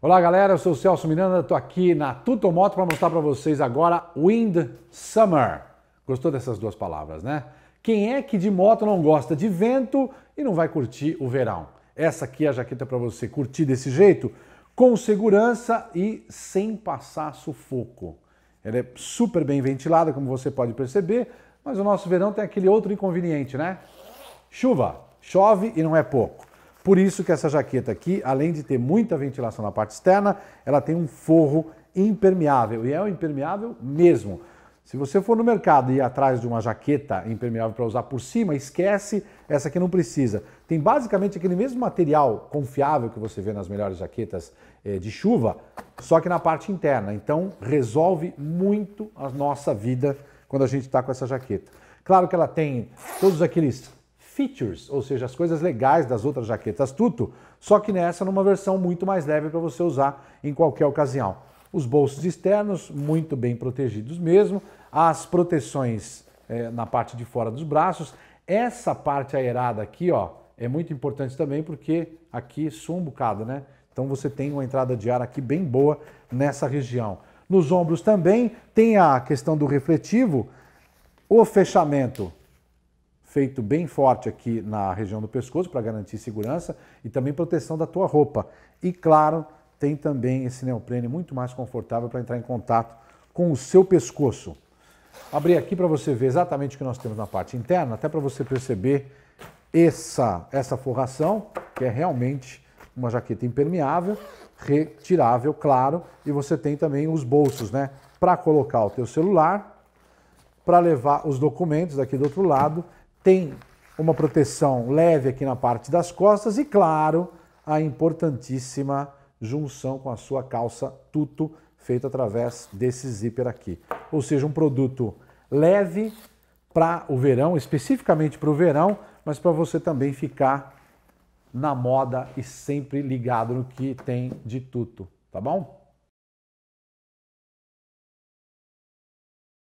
Olá galera, eu sou o Celso Miranda, estou aqui na Tutomoto para mostrar para vocês agora Wind Summer. Gostou dessas duas palavras, né? Quem é que de moto não gosta de vento e não vai curtir o verão? Essa aqui é a jaqueta para você curtir desse jeito, com segurança e sem passar sufoco. Ela é super bem ventilada, como você pode perceber, mas o nosso verão tem aquele outro inconveniente, né? Chuva, chove e não é pouco. Por isso que essa jaqueta aqui, além de ter muita ventilação na parte externa, ela tem um forro impermeável e é um impermeável mesmo. Se você for no mercado e ir atrás de uma jaqueta impermeável para usar por cima, esquece, essa aqui não precisa. Tem basicamente aquele mesmo material confiável que você vê nas melhores jaquetas eh, de chuva, só que na parte interna. Então resolve muito a nossa vida quando a gente está com essa jaqueta. Claro que ela tem todos aqueles features, ou seja, as coisas legais das outras jaquetas Tuto, só que nessa numa versão muito mais leve para você usar em qualquer ocasião. Os bolsos externos muito bem protegidos mesmo, as proteções é, na parte de fora dos braços, essa parte aerada aqui, ó, é muito importante também porque aqui é suma um bocado, né? Então você tem uma entrada de ar aqui bem boa nessa região. Nos ombros também tem a questão do refletivo, o fechamento feito bem forte aqui na região do pescoço para garantir segurança e também proteção da tua roupa. E claro, tem também esse neoprene muito mais confortável para entrar em contato com o seu pescoço. Abri aqui para você ver exatamente o que nós temos na parte interna, até para você perceber essa, essa forração, que é realmente uma jaqueta impermeável, retirável, claro, e você tem também os bolsos, né? Para colocar o teu celular, para levar os documentos daqui do outro lado tem uma proteção leve aqui na parte das costas e, claro, a importantíssima junção com a sua calça tuto, feita através desse zíper aqui. Ou seja, um produto leve para o verão, especificamente para o verão, mas para você também ficar na moda e sempre ligado no que tem de tuto, tá bom?